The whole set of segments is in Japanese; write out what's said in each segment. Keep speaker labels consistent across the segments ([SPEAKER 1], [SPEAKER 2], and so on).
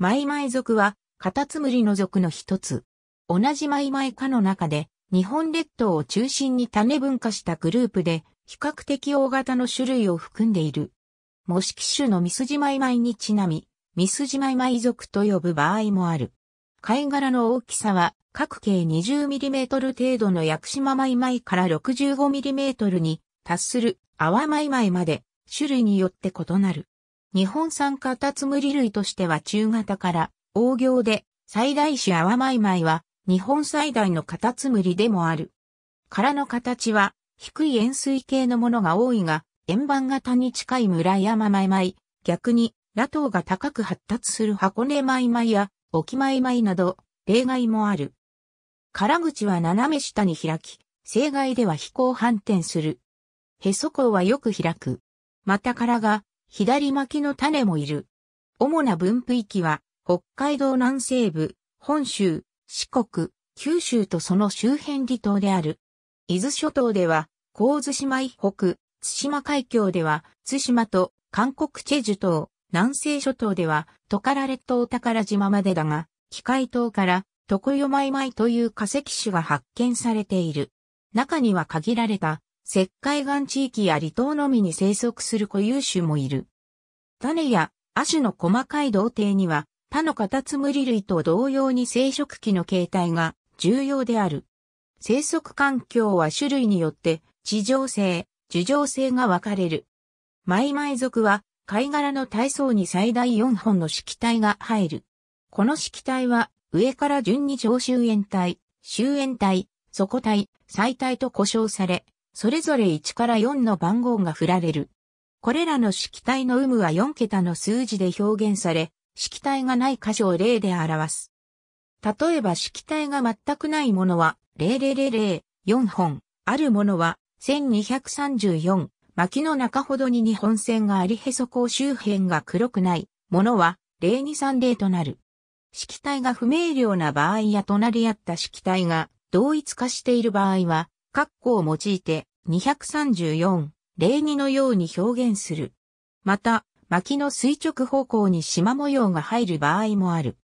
[SPEAKER 1] マイマイ族は、カタツムリの族の一つ。同じマイマイ科の中で、日本列島を中心に種分化したグループで、比較的大型の種類を含んでいる。模式種のミスジマイマイにちなみ、ミスジマイマイ族と呼ぶ場合もある。貝殻の大きさは、各径 20mm 程度の屋久島マイマイから 65mm に達する泡マイマイまで、種類によって異なる。日本産カタツムリ類としては中型から大行で最大種アワマイマイは日本最大のカタツムリでもある。殻の形は低い円錐形のものが多いが、円盤型に近い村山マイマイ、逆に、ラトウが高く発達する箱根マイマイや、沖マイマイなど、例外もある。殻口は斜め下に開き、正外では飛行反転する。へそ口はよく開く。また殻が左巻きの種もいる。主な分布域は、北海道南西部、本州、四国、九州とその周辺離島である。伊豆諸島では、神津島以北、津島海峡では、津島と韓国チェジュ島、南西諸島では、トカラ列島宝島までだが、機械島からトコヨマイマイという化石種が発見されている。中には限られた石灰岩地域や離島のみに生息する固有種もいる。種や亜種の細かい同定には他のカタツムリ類と同様に生殖器の形態が重要である。生息環境は種類によって地上性、樹上性が分かれる。マイマイ属は貝殻の体層に最大4本の色体が入る。この色体は上から順に上周縁体、周縁体、底体、最体と呼称され、それぞれ1から4の番号が振られる。これらの式体の有無は4桁の数字で表現され、式体がない箇所を例で表す。例えば式体が全くないものは0000、4本、あるものは1234、薪の中ほどに2本線がありへそう周辺が黒くないものは0230となる。式体が不明瞭な場合や隣り合った式体が同一化している場合は括弧を用いて234、0 2のように表現する。また、薪の垂直方向に縞模様が入る場合もある。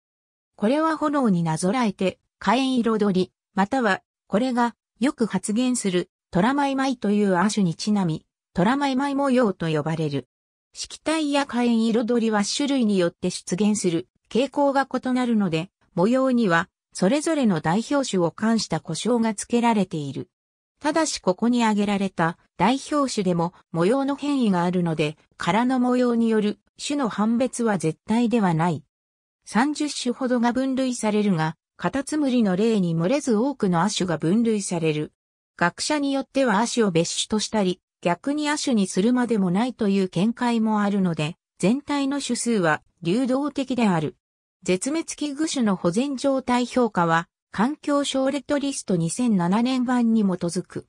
[SPEAKER 1] これは炎になぞらえて、火炎彩り、または、これがよく発現する、トラマイマイという亜種にちなみ、トラマイマイ模様と呼ばれる。色体や火炎彩りは種類によって出現する傾向が異なるので、模様にはそれぞれの代表種を冠した故障が付けられている。ただしここに挙げられた代表種でも模様の変異があるので、殻の模様による種の判別は絶対ではない。30種ほどが分類されるが、カタツムリの例に漏れず多くの亜種が分類される。学者によっては亜種を別種としたり、逆に亜種にするまでもないという見解もあるので、全体の種数は流動的である。絶滅危惧種の保全状態評価は、環境省レッドリスト2007年版に基づく。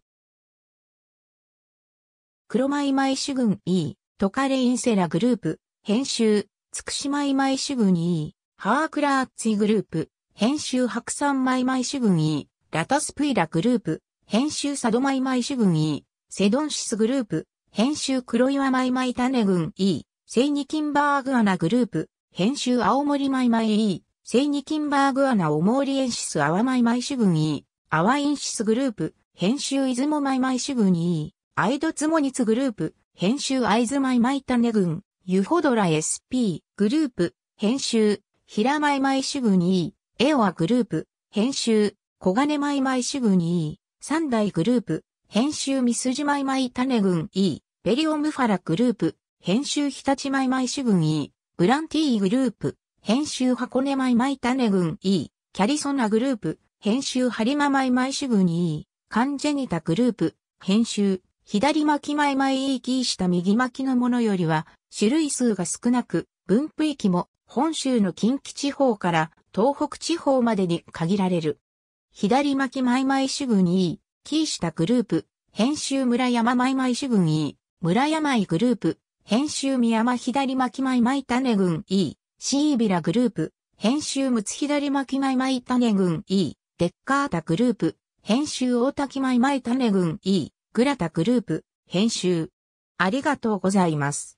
[SPEAKER 1] 黒米米主群 E、トカレインセラグループ、編集、つくしマイ主群 E、ハークラーツィグループ、編集白山米米主群 E、ラタスプイラグループ、編集サドマイマイ主群 E、セドンシスグループ、編集黒岩米米種群 E、セイニキンバーグアナグループ、編集青森マイ E、聖ニキンバーグアナオモーリエンシスアワマイマイシュグンイー、アワインシスグループ、編集イズモマイマイシュグンイー、アイドツモニツグループ、編集アイズマイマイタネグン、ユホドラ SP、グループ、編集、ヒラマイマイシュグンイー、エオアグループ、編集、コガネマイマイシュグンイー、三イグループ、編集ミスジマイマイタネグンイー、ベリオムファラグループ、編集日立マイマイシュグンイー、グランティーグループ、編集箱根マイマイ種群 E、キャリソナグループ、編集ハリママイマイ主群 E、カンジェニタグループ、編集、左巻きマイマイ E キーした右巻きのものよりは、種類数が少なく、分布域も本州の近畿地方から東北地方までに限られる。左巻きマイマイ種群 E、キーしたグループ、編集村山マイマイ種群 E、村山イグループ、編集宮山左巻きマイマイ種群 E、シービラグループ、編集ムツヒダリマキマイマイタネ群 E、デッカータグループ、編集大滝マイマイタネ群 E、グラタグループ、編集。ありがとうございます。